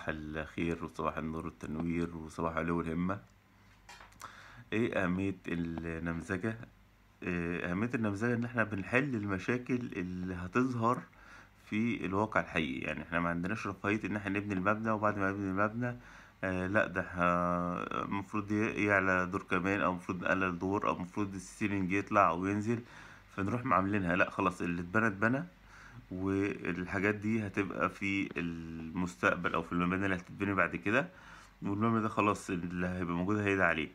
صباح الخير وصباح النور والتنوير وصباح علو الهمة ايه اهمية النمذجة إيه اهمية النمذجة ان احنا بنحل المشاكل اللي هتظهر في الواقع الحقيقي يعني احنا ما عندناش رفاهية ان احنا نبني المبنى وبعد ما نبني المبنى آه لا ده المفروض يعلى دور كمان او المفروض نقلل دور او المفروض السيلينج يطلع او ينزل فنروح معاملينها لا خلاص اللي اتبنى اتبنى والحاجات دي هتبقى في المستقبل او في المباني اللي هتتبني بعد كده والمبنى ده خلاص اللي هيبقى موجود هيدعي عليك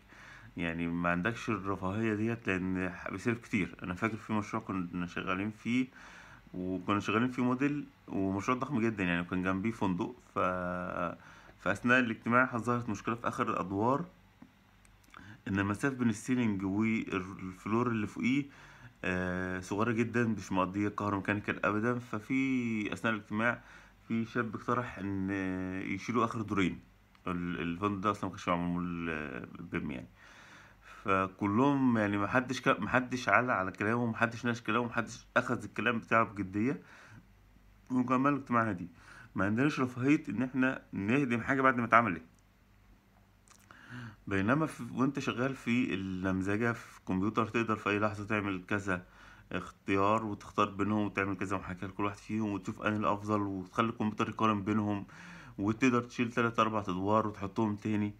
يعني ما عندكش الرفاهيه ديت لان بيصرف كتير انا فاكر في مشروع كنا شغالين فيه وكنا شغالين فيه موديل ومشروع ضخم جدا يعني وكان جنبيه فندق ف فاثناء الاجتماع ظهرت مشكله في اخر الادوار ان المسافه بين السيلينج والفلور اللي فوقيه آه، صغيرة جدا مش مقضية كهروميكانيكال أبدا ففي أثناء الاجتماع في شاب اقترح إن آه، يشيلوا آخر دورين الفند ده أصلا مكانش معمول آه، بيم يعني فكلهم يعني محدش ك... محدش على على كلامه محدش ناش كلامه محدش أخذ الكلام بتاعه بجدية وكملوا الاجتماع دي ما عندناش رفاهية إن احنا نهدم حاجة بعد ما اتعملت بينما في وانت شغال في النمذجة في الكمبيوتر تقدر في أي لحظة تعمل كذا اختيار وتختار بينهم وتعمل كذا محاكاة لكل واحد فيهم وتشوف أنهي الأفضل وتخلي الكمبيوتر يقارن بينهم وتقدر تشيل تلات أربع أدوار وتحطهم تاني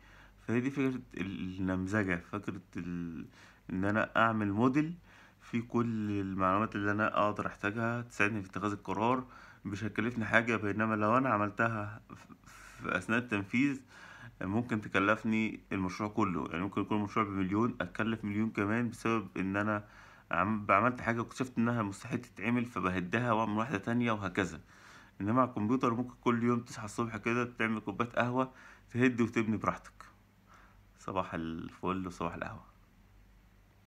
فهي دي فكرة النمذجة فكرة ال... إن أنا أعمل موديل في كل المعلومات اللي أنا أقدر أحتاجها تساعدني في اتخاذ القرار مش هتكلفني حاجة بينما لو أنا عملتها في أثناء التنفيذ ممكن تكلفني المشروع كله يعني ممكن يكون المشروع بمليون اتكلف مليون كمان بسبب ان انا عملت حاجه واكتشفت انها مستحيل تتعمل فبهدها واعمل واحده تانية وهكذا انما على الكمبيوتر ممكن كل يوم تصحى الصبح كده تعمل كوبايه قهوه تهد وتبني براحتك صباح الفل وصباح القهوه